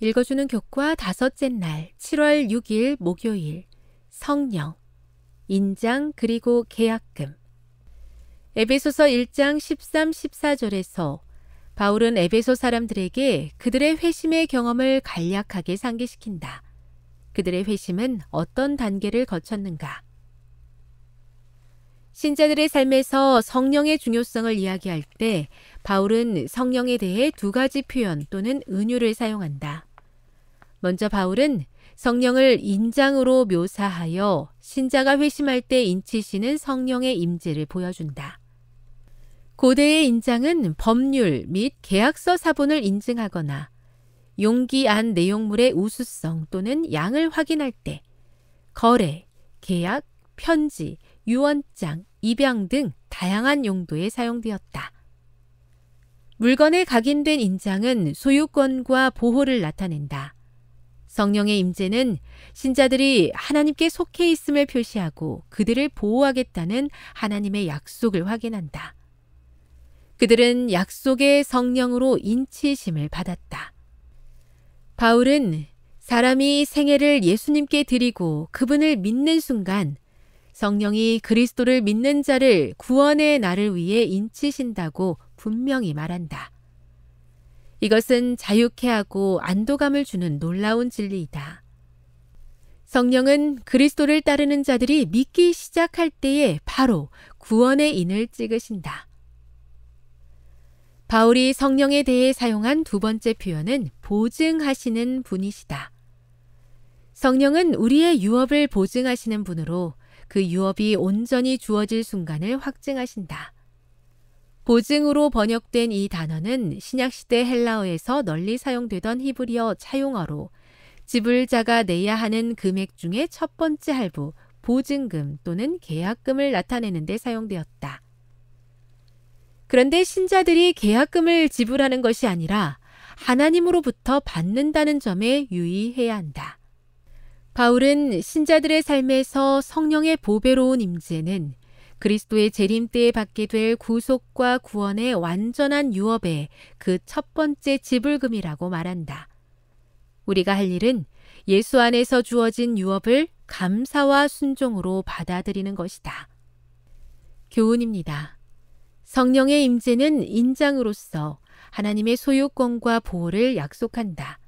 읽어주는 교과 다섯째 날, 7월 6일 목요일, 성령, 인장 그리고 계약금. 에베소서 1장 13, 14절에서 바울은 에베소 사람들에게 그들의 회심의 경험을 간략하게 상기시킨다. 그들의 회심은 어떤 단계를 거쳤는가? 신자들의 삶에서 성령의 중요성을 이야기할 때 바울은 성령에 대해 두 가지 표현 또는 은유를 사용한다. 먼저 바울은 성령을 인장으로 묘사하여 신자가 회심할 때 인치시는 성령의 임재를 보여준다. 고대의 인장은 법률 및 계약서 사본을 인증하거나 용기 안 내용물의 우수성 또는 양을 확인할 때 거래, 계약, 편지, 유언장, 입양 등 다양한 용도에 사용되었다. 물건에 각인된 인장은 소유권과 보호를 나타낸다. 성령의 임재는 신자들이 하나님께 속해 있음을 표시하고 그들을 보호하겠다는 하나님의 약속을 확인한다. 그들은 약속의 성령으로 인치심을 받았다. 바울은 사람이 생애를 예수님께 드리고 그분을 믿는 순간 성령이 그리스도를 믿는 자를 구원의 날을 위해 인치신다고 분명히 말한다. 이것은 자유케 하고 안도감을 주는 놀라운 진리이다. 성령은 그리스도를 따르는 자들이 믿기 시작할 때에 바로 구원의 인을 찍으신다. 바울이 성령에 대해 사용한 두 번째 표현은 보증하시는 분이시다. 성령은 우리의 유업을 보증하시는 분으로 그 유업이 온전히 주어질 순간을 확증하신다. 보증으로 번역된 이 단어는 신약시대 헬라어에서 널리 사용되던 히브리어 차용어로 지불자가 내야 하는 금액 중에 첫 번째 할부, 보증금 또는 계약금을 나타내는 데 사용되었다. 그런데 신자들이 계약금을 지불하는 것이 아니라 하나님으로부터 받는다는 점에 유의해야 한다. 바울은 신자들의 삶에서 성령의 보배로운 임재는 그리스도의 재림 때에 받게 될 구속과 구원의 완전한 유업에 그첫 번째 지불금이라고 말한다. 우리가 할 일은 예수 안에서 주어진 유업을 감사와 순종으로 받아들이는 것이다. 교훈입니다. 성령의 임재는 인장으로서 하나님의 소유권과 보호를 약속한다.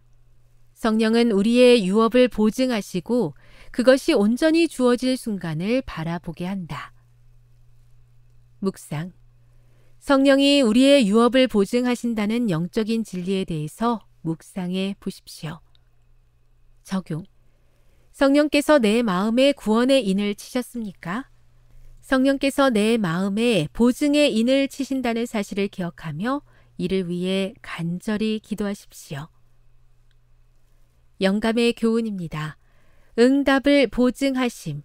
성령은 우리의 유업을 보증하시고 그것이 온전히 주어질 순간을 바라보게 한다. 묵상. 성령이 우리의 유업을 보증하신다는 영적인 진리에 대해서 묵상해 보십시오. 적용. 성령께서 내 마음에 구원의 인을 치셨습니까? 성령께서 내 마음에 보증의 인을 치신다는 사실을 기억하며 이를 위해 간절히 기도하십시오. 영감의 교훈입니다. 응답을 보증하심.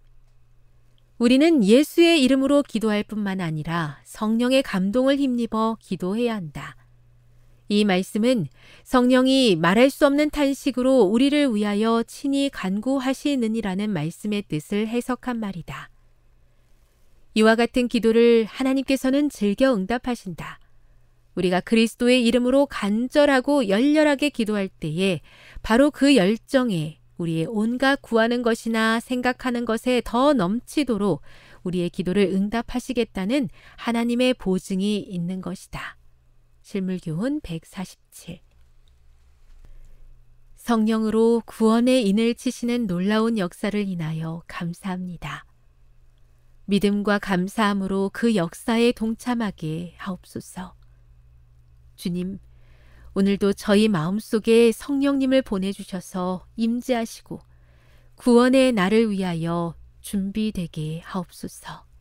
우리는 예수의 이름으로 기도할 뿐만 아니라 성령의 감동을 힘입어 기도해야 한다. 이 말씀은 성령이 말할 수 없는 탄식으로 우리를 위하여 친히 간구하시느니라는 말씀의 뜻을 해석한 말이다. 이와 같은 기도를 하나님께서는 즐겨 응답하신다. 우리가 그리스도의 이름으로 간절하고 열렬하게 기도할 때에 바로 그 열정에 우리의 온갖 구하는 것이나 생각하는 것에 더 넘치도록 우리의 기도를 응답하시겠다는 하나님의 보증이 있는 것이다. 실물교훈 147 성령으로 구원의 인을 치시는 놀라운 역사를 인하여 감사합니다. 믿음과 감사함으로 그 역사에 동참하게 하옵소서. 주님, 오늘도 저희 마음속에 성령님을 보내주셔서 임재하시고 구원의 날을 위하여 준비되게 하옵소서.